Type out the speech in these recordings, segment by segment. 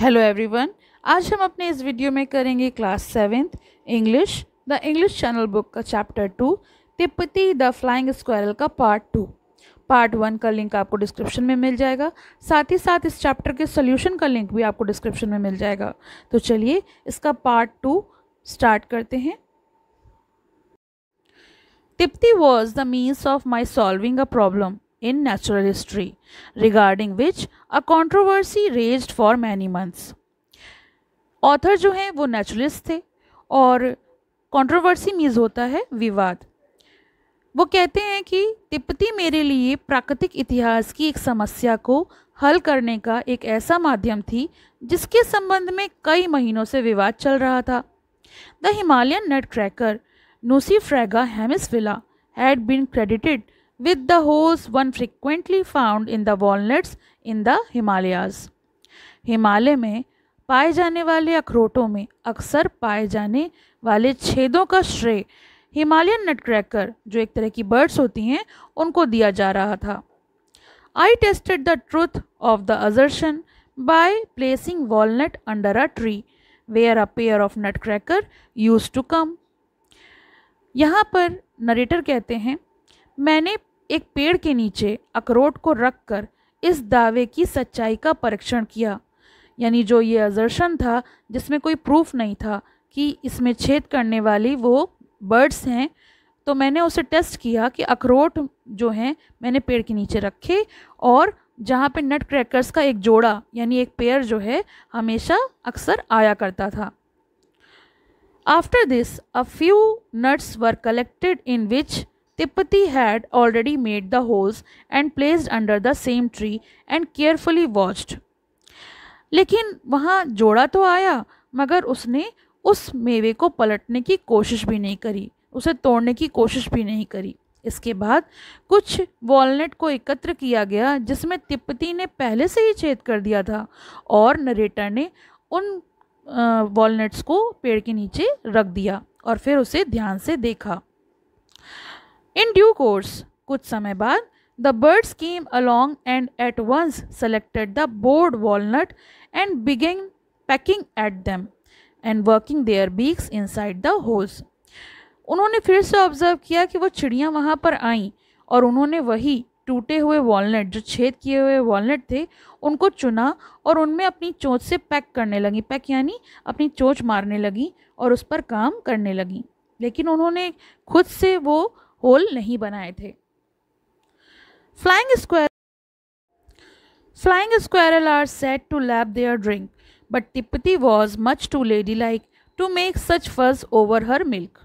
Hello everyone आज हम अपने इस वीडियो में करेंगे class seventh English the English channel book का chapter two Tipti the flying squirrel का पार्ट टू पार्ट वन का लिंक आपको डिस्क्रिप्शन में मिल जाएगा साथ ही साथ इस चैप्टर के सोल्यूशन का लिंक भी आपको डिस्क्रिप्शन में मिल जाएगा तो चलिए इसका पार्ट टू स्टार्ट करते हैं Tipti was the means of my solving a problem in natural history, regarding which a controversy raged for many months. Author जो हैं वो नेचुरलिस्ट थे और controversy मीज़ होता है विवाद वो कहते हैं कि तिब्बती मेरे लिए प्राकृतिक इतिहास की एक समस्या को हल करने का एक ऐसा माध्यम थी जिसके संबंध में कई महीनों से विवाद चल रहा था the Himalayan nut cracker Nucifraga hemispila had been credited with the holes one frequently found in the walnuts in the Himalayas. Himalaya में पाए जाने वाले अखरोटों में अक्सर पाए जाने वाले छेदों का श्रेय हिमालयन नट क्रैकर जो एक तरह की बर्ड्स होती हैं उनको दिया जा रहा था I tested the truth of the assertion by placing walnut under a tree where a pair of nut cracker used to come यहाँ पर नरेटर कहते हैं मैंने एक पेड़ के नीचे अखरोट को रखकर इस दावे की सच्चाई का परीक्षण किया यानी जो ये अजर्शन था जिसमें कोई प्रूफ नहीं था कि इसमें छेद करने वाली वो बर्ड्स हैं तो मैंने उसे टेस्ट किया कि अखरोट जो हैं मैंने पेड़ के नीचे रखे और जहाँ पे नट क्रैकर्स का एक जोड़ा यानी एक पेयर जो है हमेशा अक्सर आया करता था after this a few nuts were collected in which Tipati had already made the holes and placed under the same tree and carefully watched. लेकिन वहाँ जोड़ा तो आया मगर उसने उस मेवे को पलटने की कोशिश भी नहीं करी उसे तोड़ने की कोशिश भी नहीं करी इसके बाद कुछ वॉलनट को एकत्र किया गया जिसमें तिप्पती ने पहले से ही छेद कर दिया था और नरेटर ने उन वॉलनट्स को पेड़ के नीचे रख दिया और फिर उसे ध्यान से देखा इन ड्यू कोर्स कुछ समय बाद the birds came along and at once selected the bored walnut and and pecking at them and working their beaks inside the holes उन्होंने फिर से ऑब्जर्व किया कि वो चिड़ियाँ वहाँ पर आईं और उन्होंने वही टूटे हुए वॉलनट जो छेद किए हुए वॉलनट थे उनको चुना और उनमें अपनी चोंच से पैक करने लगी पैक यानी अपनी चोंच मारने लगी और उस पर काम करने लगी लेकिन उन्होंने खुद से वो होल नहीं बनाए थे flying squirrel Flying squirrel to said to drink but drink, was much too lady like to make such fuss over her milk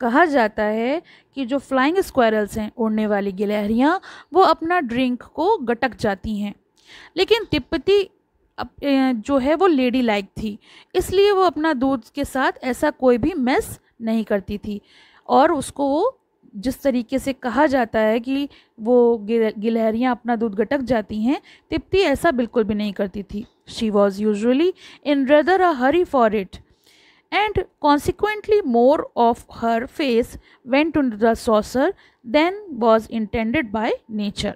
कहा जाता है कि जो फ्लाइंग स्क्वायरल्स हैं उड़ने वाली गिलहरियाँ वो अपना ड्रिंक को गटक जाती हैं लेकिन तिपति जो है वो लेडी लाइक थी इसलिए वो अपना दूध के साथ ऐसा कोई भी मेस नहीं करती थी और उसको वो जिस तरीके से कहा जाता है कि वो गिलहरियाँ अपना दूध गटक जाती हैं तिप्ति ऐसा बिल्कुल भी नहीं करती थी she was usually in rather a hurry for it and consequently more of her face went to the saucer than was intended by nature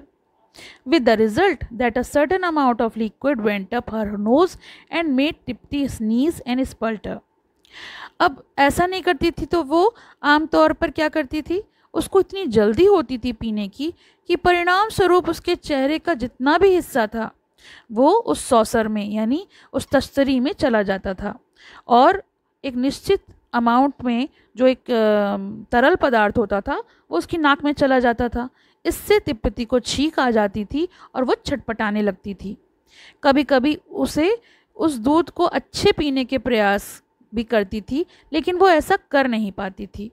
with the result that a certain amount of liquid went up her nose and made Tipti sneeze and splutter अब ऐसा नहीं करती थी तो वो आमतौर पर क्या करती थी उसको इतनी जल्दी होती थी पीने की कि परिणाम स्वरूप उसके चेहरे का जितना भी हिस्सा था वो उस सौसर में यानी उस तस्तरी में चला जाता था और एक निश्चित अमाउंट में जो एक तरल पदार्थ होता था वो उसकी नाक में चला जाता था इससे तिब्बती को छींक आ जाती थी और वो छटपटाने लगती थी कभी कभी उसे उस दूध को अच्छे पीने के प्रयास भी करती थी लेकिन वो ऐसा कर नहीं पाती थी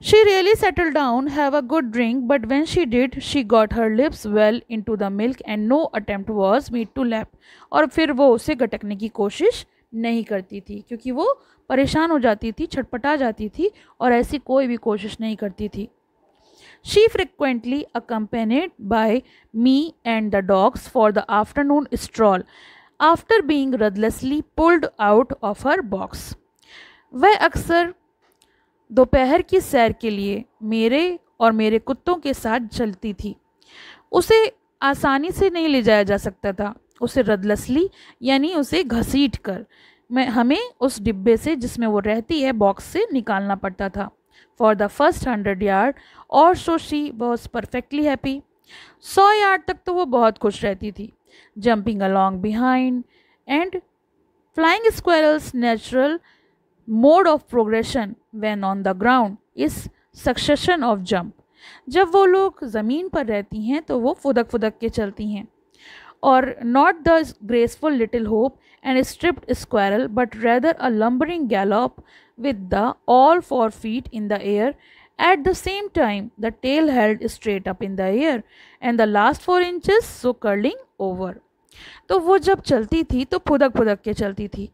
She really settled down, have a good drink, but when she did, she got her lips well into the milk and no attempt was made to lap. और फिर वो उसे गटकने की कोशिश नहीं करती थी क्योंकि वो परेशान हो जाती थी छटपटा जाती थी और ऐसी कोई भी कोशिश नहीं करती थी she frequently accompanied by me and the dogs for the afternoon stroll after being ruthlessly pulled out of her box वह अक्सर दोपहर की सैर के लिए मेरे और मेरे कुत्तों के साथ चलती थी उसे आसानी से नहीं ले जाया जा सकता था उसे रदलसली यानी उसे घसीट कर मैं हमें उस डिब्बे से जिसमें वो रहती है बॉक्स से निकालना पड़ता था for the first hundred yard or so she was perfectly happy सौ यार्ड तक तो वो बहुत खुश रहती थी jumping along behind and flying squirrels natural mode of progression when on the ground is succession of jump जब वो लोग ज़मीन पर रहती हैं तो वो फुदक फुदक के चलती हैं और not the graceful little hop and striped squirrel but rather a lumbering gallop with the all four feet in the air at the same time the tail held straight up in the air and the last four inches so curling over तो वो जब चलती थी तो फुदक फुदक के चलती थी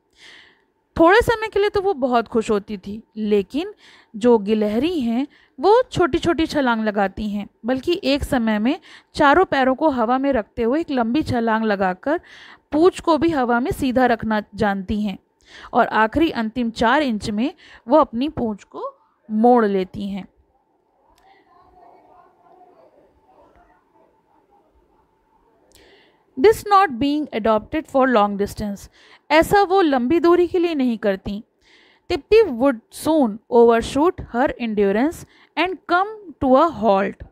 थोड़े समय के लिए तो वो बहुत खुश होती थी लेकिन जो गिलहरी हैं वो छोटी छोटी छलांग लगाती हैं बल्कि एक समय में चारों पैरों को हवा में रखते हुए एक लंबी छलांग लगाकर पूछ को भी हवा में सीधा रखना जानती हैं और आखिरी अंतिम चार इंच में वो अपनी पूछ को मोड़ लेती हैं this not being adapted for long distance ऐसा वो लंबी दूरी के लिए नहीं करती Tipti would soon overshoot her endurance and come to a halt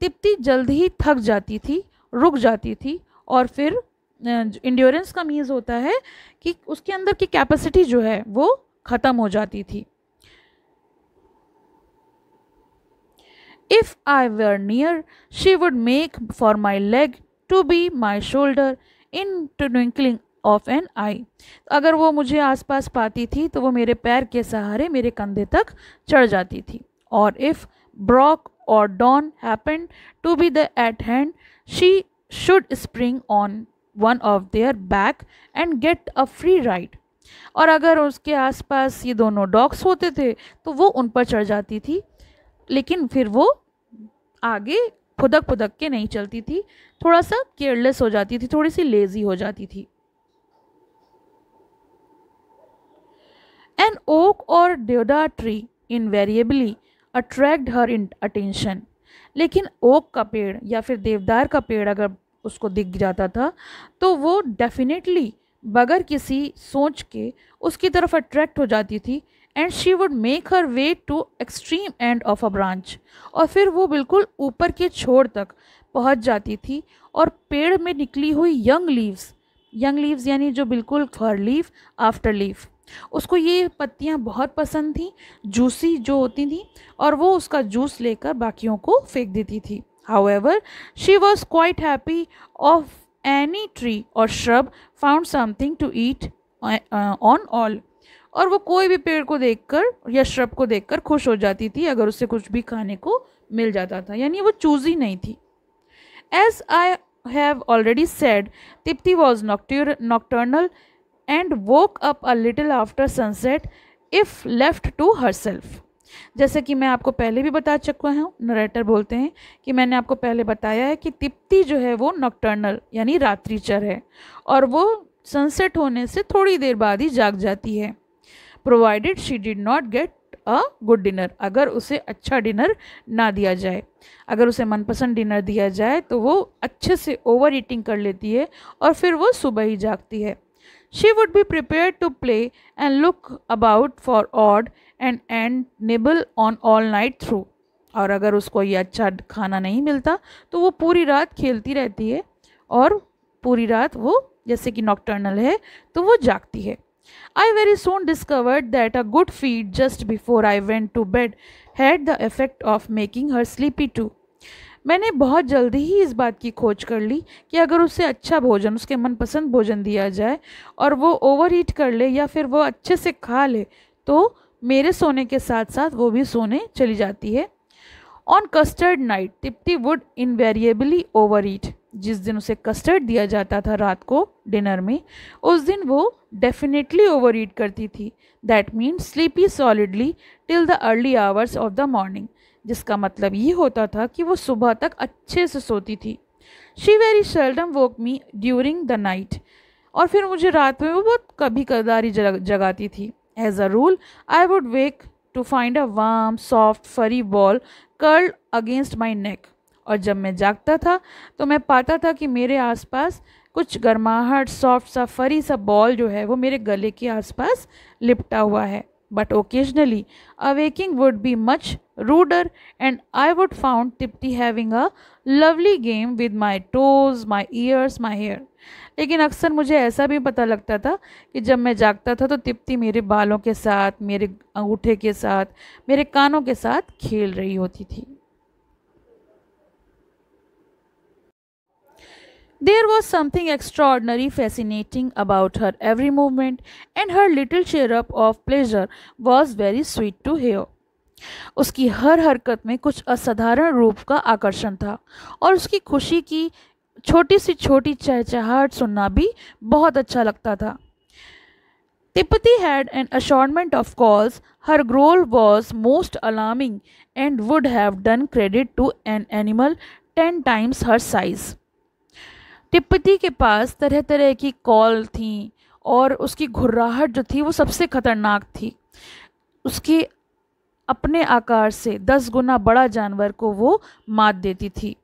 Tipti जल्द ही थक जाती थी रुक जाती थी और फिर इंड्योरेंस का मीज़ होता है कि उसके अंदर की कैपेसिटी जो है वो ख़त्म हो जाती थी if I were near she would make for my leg to be my shoulder in twinkling of an eye अगर वो मुझे आसपास पाती थी तो वो मेरे पैर के सहारे मेरे कंधे तक चढ़ जाती थी और if Brock or Don happen to be the at hand she should spring on one of their back and get a free ride और अगर उसके आसपास ये दोनों डॉग्स होते थे तो वो उन पर चढ़ जाती थी लेकिन फिर वो आगे फुदक फुदक के नहीं चलती थी थोड़ा सा केयरलेस हो जाती थी थोड़ी सी लेजी हो जाती थी an oak or deodar tree invariably attract her attention लेकिन ओक का पेड़ या फिर देवदार का पेड़ अगर उसको दिख जाता था तो वो डेफिनेटली बगैर किसी सोच के उसकी तरफ अट्रैक्ट हो जाती थी and she would make her way to extreme end of a branch और फिर वो बिल्कुल ऊपर के छोर तक पहुंच जाती थी और पेड़ में निकली हुई यंग लीव्स यंग लीव्स यानी जो बिल्कुल फर लीव आफ्टर लीव उसको ये पत्तियाँ बहुत पसंद थी जूसी जो होती थी और वो उसका जूस लेकर बाकियों को फेंक देती थी however she was quite happy of any tree or shrub found something to eat on all और वो कोई भी पेड़ को देखकर या श्रब को देखकर खुश हो जाती थी अगर उसे कुछ भी खाने को मिल जाता था यानी वो चूजी नहीं थी as I have already said Tipti was nocturnal and woke up a little after sunset if left to herself जैसे कि मैं आपको पहले भी बता चुका हूँ नरेटर बोलते हैं कि मैंने आपको पहले बताया है कि तिप्ती जो है वो नॉक्टर्नल यानी रात्रिचर है और वो सनसेट होने से थोड़ी देर बाद ही जाग जाती है provided she did not get a good dinner अगर उसे अच्छा डिनर ना दिया जाए अगर उसे मनपसंद डिनर दिया जाए तो वो अच्छे से ओवर ईटिंग कर लेती है और फिर वो सुबह ही जागती है she would be prepared to play and look about for odd and end nibble on all night through और अगर उसको ये अच्छा खाना नहीं मिलता तो वो पूरी रात खेलती रहती है और पूरी रात वो जैसे कि नॉकटर्नल है तो वो जागती है I very soon discovered that a good feed just before I went to bed had the effect of making her sleepy too. मैंने बहुत जल्दी ही इस बात की खोज कर ली कि अगर उसे अच्छा भोजन उसके मनपसंद भोजन दिया जाए और वो ओवर ईट कर ले या फिर वो अच्छे से खा ले तो मेरे सोने के साथ साथ वो भी सोने चली जाती है on custard night Tipti would invariably over eat जिस दिन उसे कस्टर्ड दिया जाता था रात को डिनर में उस दिन वो डेफिनेटली ओवर ईट करती थी that mean sleepy solidly till the early hours of the morning जिसका मतलब ये होता था कि वो सुबह तक अच्छे से सोती थी she very seldom woke me during the night और फिर मुझे रात में वो बहुत कभी कदारी जग, जगाती थी as a rule I would wake to find a warm soft furry ball curl against my neck और जब मैं जागता था तो मैं पाता था कि मेरे आसपास कुछ गर्माहट सॉफ्ट सा फरी सा बॉल जो है वो मेरे गले के आसपास लिपटा हुआ है but occasionally awaking would be much ruder and I would found Tipti having a lovely game with my toes my ears my hair लेकिन अक्सर मुझे ऐसा भी पता लगता था कि जब मैं जागता था तो तिप्ती मेरे बालों के साथ मेरे अंगूठे के साथ मेरे कानों के साथ खेल रही होती थी There was something extraordinary fascinating about her every movement, and her little chirrup of pleasure was very sweet to hear. उसकी हर हरकत में कुछ असाधारण रूप का आकर्षण था और उसकी खुशी की छोटी सी छोटी चहचहाट सुनना भी बहुत अच्छा लगता था Tipati had an assortment of calls. Her growl was most alarming and would have done credit to an animal ten times her size. टिप्पती के पास तरह तरह की कॉल थी और उसकी घुर्राहट जो थी वो सबसे खतरनाक थी उसके अपने आकार से दस गुना बड़ा जानवर को वो मात देती थी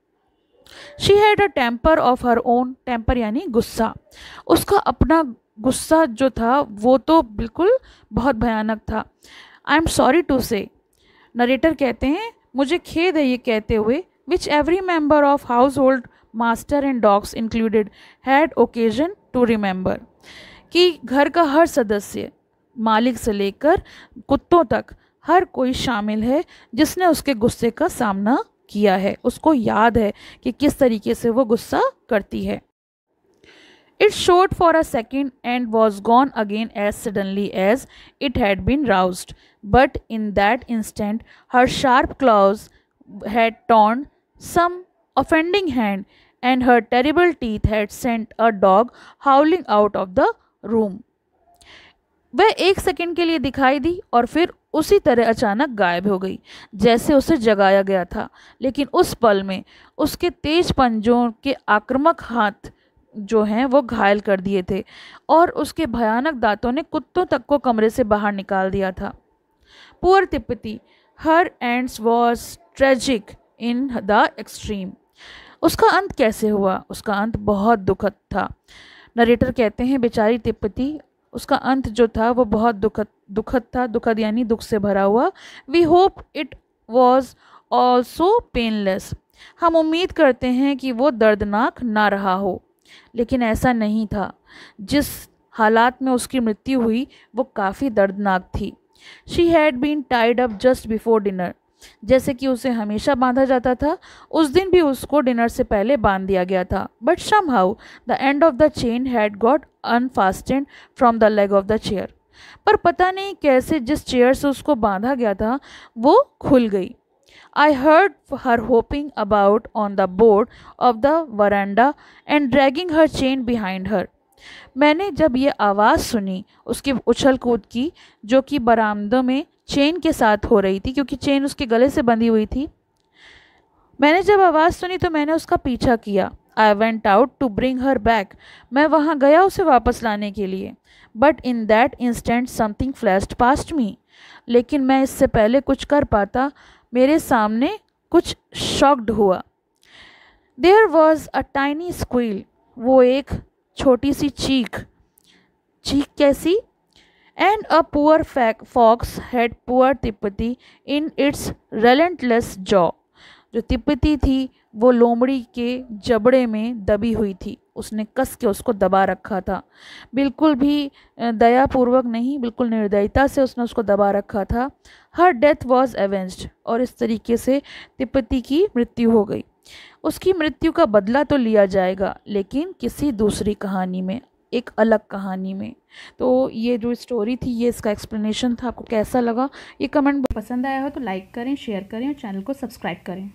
she had a temper of her own temper यानी गुस्सा उसका अपना गुस्सा जो था वो तो बिल्कुल बहुत भयानक था I am sorry to say narrator कहते हैं मुझे खेद है ये कहते हुए which every member of household master and dogs included had occasion to remember कि घर का हर सदस्य मालिक से लेकर कुत्तों तक हर कोई शामिल है जिसने उसके गुस्से का सामना किया है उसको याद है कि किस तरीके से वो गुस्सा करती है it shot for a second and was gone again as suddenly as it had been roused but in that instant her sharp claws had torn some offending hand and her terrible teeth had sent a dog howling out of the room. वह एक second के लिए दिखाई दी और फिर उसी तरह अचानक गायब हो गई जैसे उसे जगाया गया था लेकिन उस पल में उसके तेज पंजों के आक्रामक हाथ जो हैं वो घायल कर दिए थे और उसके भयानक दांतों ने कुत्तों तक को कमरे से बाहर निकाल दिया था poor Tipti her ends was tragic in the extreme उसका अंत कैसे हुआ उसका अंत बहुत दुखद था नरेटर कहते हैं बेचारी तिब्बती उसका अंत जो था वो बहुत दुखद दुखद था दुखद यानी दुख से भरा हुआ we hope it was also painless हम उम्मीद करते हैं कि वो दर्दनाक ना रहा हो लेकिन ऐसा नहीं था जिस हालात में उसकी मृत्यु हुई वो काफ़ी दर्दनाक थी she had been tied up just before dinner जैसे कि उसे हमेशा बांधा जाता था उस दिन भी उसको डिनर से पहले बांध दिया गया था but somehow the end of the chain had got unfastened from the leg of the chair पर पता नहीं कैसे जिस चेयर से उसको बांधा गया था वो खुल गई I heard her hopping about on the board of the veranda and dragging her chain behind her. मैंने जब ये आवाज़ सुनी उसकी उछल कूद की जो कि बरामदों में चेन के साथ हो रही थी क्योंकि चेन उसके गले से बंधी हुई थी मैंने जब आवाज़ सुनी तो मैंने उसका पीछा किया I went out to bring her back मैं वहाँ गया उसे वापस लाने के लिए but in that instant something flash past me लेकिन मैं इससे पहले कुछ कर पाता मेरे सामने कुछ शॉक्ड हुआ there was a tiny squeal वो एक छोटी सी चीख चीख कैसी and a poor fox had poor तिपति in its relentless jaw. जो तिपति थी वो लोमड़ी के जबड़े में दबी हुई थी उसने कस के उसको दबा रखा था बिल्कुल भी दयापूर्वक नहीं बिल्कुल निर्दयता से उसने उसको दबा रखा था हर डेथ वॉज एवेंस्ड और इस तरीके से तिपति की मृत्यु हो गई उसकी मृत्यु का बदला तो लिया जाएगा लेकिन किसी दूसरी कहानी में एक अलग कहानी में तो ये जो स्टोरी थी ये इसका एक्सप्लेनेशन था आपको कैसा लगा ये कमेंट पसंद आया हो तो लाइक करें शेयर करें और चैनल को सब्सक्राइब करें